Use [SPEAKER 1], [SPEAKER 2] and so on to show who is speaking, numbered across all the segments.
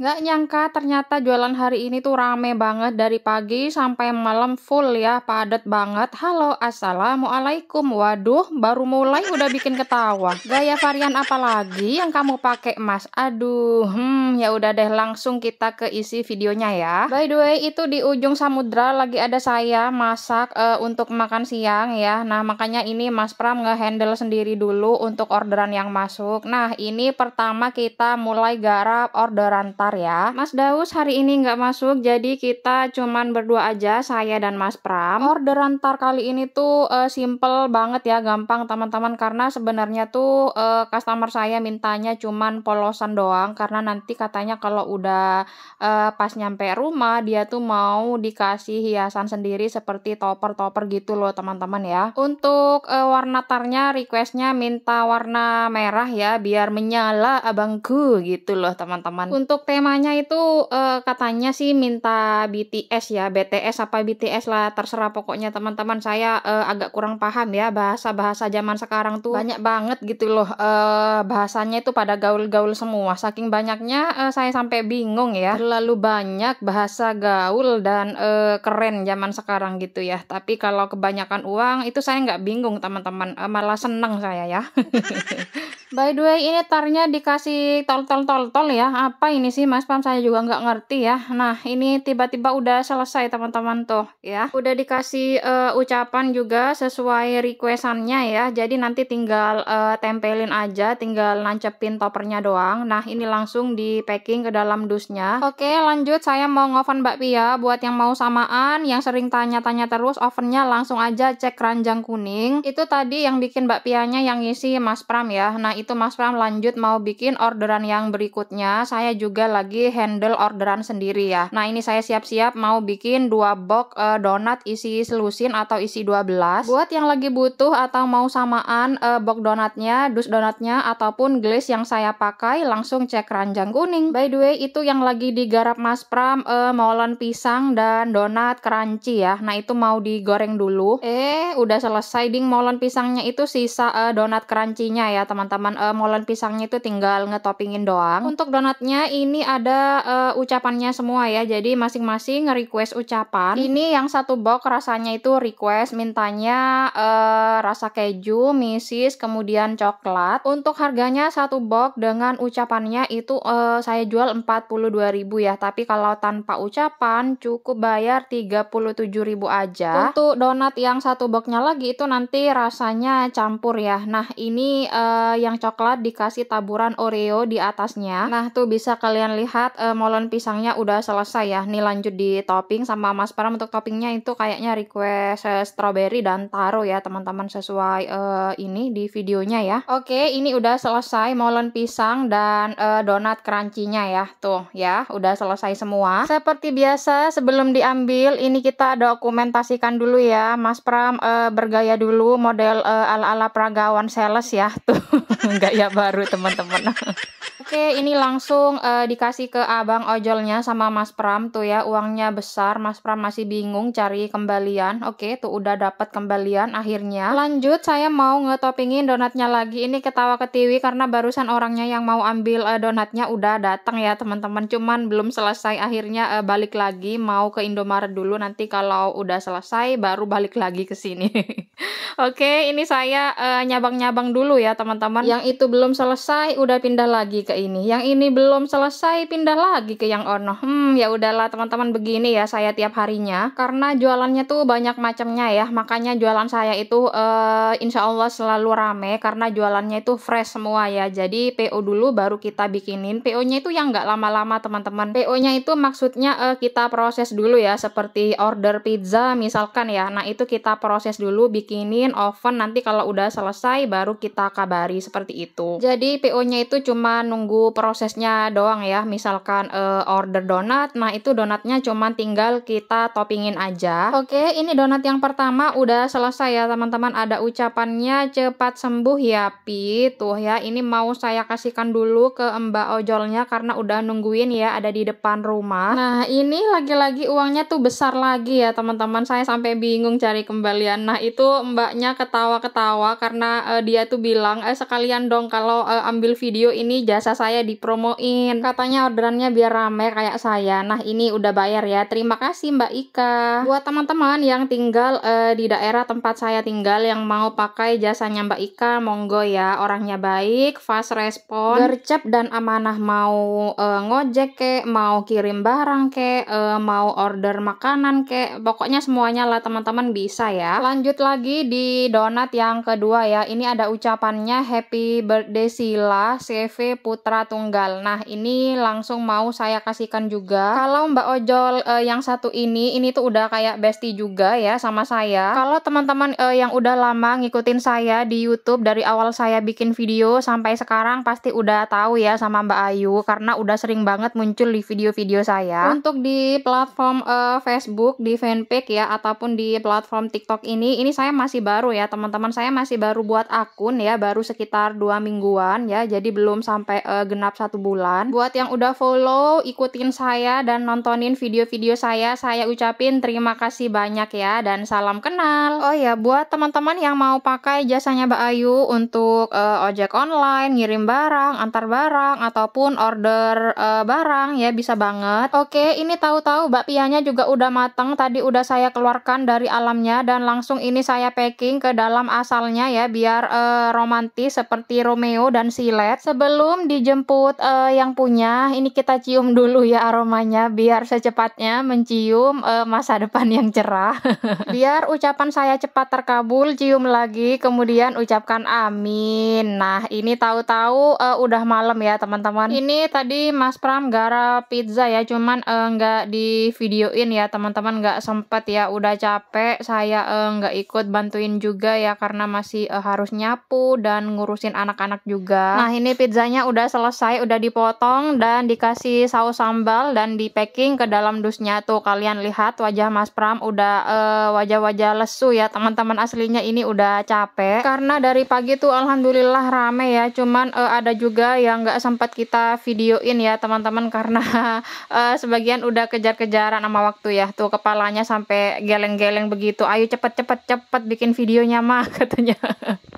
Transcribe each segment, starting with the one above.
[SPEAKER 1] Nggak nyangka ternyata jualan hari ini tuh rame banget dari pagi sampai malam full ya, padat banget. Halo, Assalamualaikum. Waduh, baru mulai udah bikin ketawa. Gaya varian apa lagi yang kamu pakai, Mas? Aduh, hmm, ya udah deh langsung kita ke isi videonya ya. By the way, itu di ujung samudra lagi ada saya masak uh, untuk makan siang ya. Nah, makanya ini Mas Pram ngehandle sendiri dulu untuk orderan yang masuk. Nah, ini pertama kita mulai garap orderan tadi ya. Mas Daus hari ini nggak masuk, jadi kita cuman berdua aja, saya dan Mas Pram. Orderan tar kali ini tuh uh, simple banget ya, gampang teman-teman. Karena sebenarnya tuh uh, customer saya mintanya cuman polosan doang, karena nanti katanya kalau udah uh, pas nyampe rumah, dia tuh mau dikasih hiasan sendiri seperti topper-topper gitu loh teman-teman ya. Untuk uh, warna tarnya requestnya minta warna merah ya, biar menyala abangku gitu loh teman-teman. Untuk temanya itu uh, katanya sih minta BTS ya, BTS apa BTS lah terserah pokoknya teman-teman saya uh, agak kurang paham ya bahasa-bahasa zaman sekarang tuh banyak banget gitu loh uh, bahasanya itu pada gaul-gaul semua. Saking banyaknya uh, saya sampai bingung ya. Terlalu banyak bahasa gaul dan uh, keren zaman sekarang gitu ya. Tapi kalau kebanyakan uang itu saya nggak bingung teman-teman, uh, malah seneng saya ya. By the way, ini tarnya dikasih tol-tol-tol-tol ya. Apa ini sih Mas Pam? Saya juga nggak ngerti ya. Nah, ini tiba-tiba udah selesai teman-teman tuh ya. Udah dikasih uh, ucapan juga sesuai requestannya ya. Jadi nanti tinggal uh, tempelin aja, tinggal nancepin toppernya doang. Nah, ini langsung di packing ke dalam dusnya. Oke, lanjut saya mau ngoven Pia. Buat yang mau samaan, yang sering tanya-tanya terus, ovennya langsung aja cek keranjang kuning. Itu tadi yang bikin Pianya yang isi Mas Pram ya. Nah, itu Mas Pram lanjut mau bikin orderan yang berikutnya. Saya juga lagi handle orderan sendiri ya. Nah, ini saya siap-siap mau bikin dua box uh, donat isi selusin atau isi 12. Buat yang lagi butuh atau mau samaan uh, box donatnya, dus donatnya ataupun glaze yang saya pakai, langsung cek ranjang kuning. By the way, itu yang lagi digarap Mas Pram uh, eh, molen pisang dan donat crunchy ya. Nah, itu mau digoreng dulu. Eh, udah selesai ding molen pisangnya itu sisa uh, donat crunchy-nya ya, teman-teman cuman uh, molen pisangnya itu tinggal ngetoppingin doang. Untuk donatnya ini ada uh, ucapannya semua ya. Jadi masing-masing nge-request ucapan. Ini yang satu box rasanya itu request mintanya uh, rasa keju, misis, kemudian coklat. Untuk harganya satu box dengan ucapannya itu uh, saya jual 42.000 ya. Tapi kalau tanpa ucapan cukup bayar 37.000 aja. Untuk donat yang satu boxnya lagi itu nanti rasanya campur ya. Nah, ini uh, yang coklat dikasih taburan Oreo di atasnya. Nah, tuh bisa kalian lihat e, eh, molen pisangnya udah selesai ya. Nih lanjut di topping sama Mas Pram untuk toppingnya itu kayaknya request e, strawberry dan taro ya teman-teman sesuai e, ini di videonya ya. Oke, ini udah selesai molen pisang dan e, donat crunchy-nya ya. Tuh ya, udah selesai semua. Seperti biasa sebelum diambil ini kita dokumentasikan dulu ya. Mas Pram e, bergaya dulu model e, ala-ala pragawan sales ya tuh gaya baru teman-teman Oke, ini langsung uh, dikasih ke abang ojolnya sama Mas Pram tuh ya. Uangnya besar, Mas Pram masih bingung cari kembalian. Oke, tuh udah dapat kembalian akhirnya. Lanjut, saya mau ngetoppingin donatnya lagi. Ini ketawa ketiwi karena barusan orangnya yang mau ambil uh, donatnya udah datang ya teman-teman. Cuman belum selesai akhirnya uh, balik lagi mau ke Indomaret dulu. Nanti kalau udah selesai baru balik lagi ke sini. Oke, ini saya nyabang-nyabang uh, dulu ya teman-teman. Yang itu belum selesai udah pindah lagi ke ini. Yang ini belum selesai pindah lagi ke yang ono. Hmm, ya udahlah teman-teman begini ya saya tiap harinya karena jualannya tuh banyak macamnya ya. Makanya jualan saya itu uh, insya Allah selalu rame karena jualannya itu fresh semua ya. Jadi PO dulu baru kita bikinin. PO-nya itu yang nggak lama-lama teman-teman. PO-nya itu maksudnya uh, kita proses dulu ya seperti order pizza misalkan ya. Nah, itu kita proses dulu bikinin oven nanti kalau udah selesai baru kita kabari seperti itu. Jadi PO-nya itu cuma nunggu nunggu prosesnya doang ya. Misalkan uh, order donat, nah itu donatnya cuman tinggal kita toppingin aja. Oke, ini donat yang pertama udah selesai ya teman-teman. Ada ucapannya cepat sembuh ya Pi. Tuh ya, ini mau saya kasihkan dulu ke Mbak ojolnya karena udah nungguin ya ada di depan rumah. Nah, ini lagi-lagi uangnya tuh besar lagi ya teman-teman. Saya sampai bingung cari kembalian. Nah, itu Mbaknya ketawa-ketawa karena uh, dia tuh bilang, "Eh sekalian dong kalau uh, ambil video ini jasa jasa saya dipromoin. Katanya orderannya biar rame kayak saya. Nah, ini udah bayar ya. Terima kasih Mbak Ika. Buat teman-teman yang tinggal uh, di daerah tempat saya tinggal yang mau pakai jasanya Mbak Ika, monggo ya. Orangnya baik, fast respon, gercep dan amanah mau uh, ngojek ke, mau kirim barang ke, uh, mau order makanan ke. Pokoknya semuanya lah teman-teman bisa ya. Lanjut lagi di donat yang kedua ya. Ini ada ucapannya Happy Birthday Sila CV Putri putra tunggal. Nah, ini langsung mau saya kasihkan juga. Kalau Mbak Ojol uh, yang satu ini, ini tuh udah kayak bestie juga ya sama saya. Kalau teman-teman uh, yang udah lama ngikutin saya di YouTube dari awal saya bikin video sampai sekarang pasti udah tahu ya sama Mbak Ayu karena udah sering banget muncul di video-video saya. Untuk di platform uh, Facebook, di fanpage ya ataupun di platform TikTok ini, ini saya masih baru ya teman-teman. Saya masih baru buat akun ya, baru sekitar dua mingguan ya. Jadi belum sampai uh, genap satu bulan. Buat yang udah follow, ikutin saya dan nontonin video-video saya, saya ucapin terima kasih banyak ya dan salam kenal. Oh ya, buat teman-teman yang mau pakai jasanya Mbak Ayu untuk uh, ojek online, ngirim barang, antar barang ataupun order uh, barang ya bisa banget. Oke, ini tahu-tahu bakpianya juga udah mateng. Tadi udah saya keluarkan dari alamnya dan langsung ini saya packing ke dalam asalnya ya biar uh, romantis seperti Romeo dan Silet. Sebelum di dijemput uh, yang punya. Ini kita cium dulu ya aromanya biar secepatnya mencium uh, masa depan yang cerah. biar ucapan saya cepat terkabul, cium lagi kemudian ucapkan amin. Nah, ini tahu-tahu uh, udah malam ya, teman-teman. Ini tadi Mas Pram garap pizza ya, cuman uh, di videoin ya, teman-teman -teman. sempet ya, udah capek. Saya uh, ikut bantuin juga ya karena masih uh, harus nyapu dan ngurusin anak-anak juga. Nah, ini pizzanya udah selesai, udah dipotong dan dikasih saus sambal dan di packing ke dalam dusnya tuh. Kalian lihat wajah Mas Pram udah eh, wajah-wajah uh, lesu ya teman-teman aslinya ini udah capek. Karena dari pagi tuh alhamdulillah rame ya. Cuman uh, ada juga yang gak sempat kita videoin ya teman-teman karena uh, sebagian udah kejar-kejaran sama waktu ya. Tuh kepalanya sampai geleng-geleng begitu. Ayo cepet-cepet cepet bikin videonya mah katanya.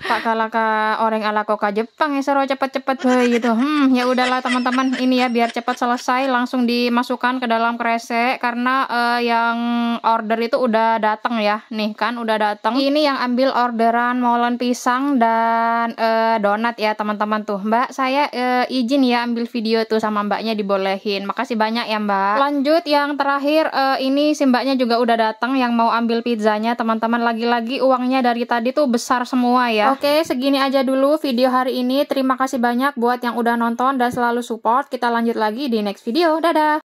[SPEAKER 1] Pakalaka kalah orang ala koka Jepang ya sero cepet-cepet gitu. Hmm, ya udahlah teman-teman, ini ya biar cepat selesai langsung dimasukkan ke dalam kresek karena uh, yang order itu udah datang ya. Nih kan udah datang. Ini yang ambil orderan molen pisang dan uh, donat ya teman-teman tuh. Mbak, saya uh, izin ya ambil video tuh sama mbaknya dibolehin. Makasih banyak ya, Mbak. Lanjut yang terakhir uh, ini si mbaknya juga udah datang yang mau ambil pizzanya teman-teman. Lagi-lagi uangnya dari tadi tuh besar semua ya. Oke, segini aja dulu video hari ini. Terima kasih banyak buat yang udah udah nonton dan selalu support. Kita lanjut lagi di next video. Dadah!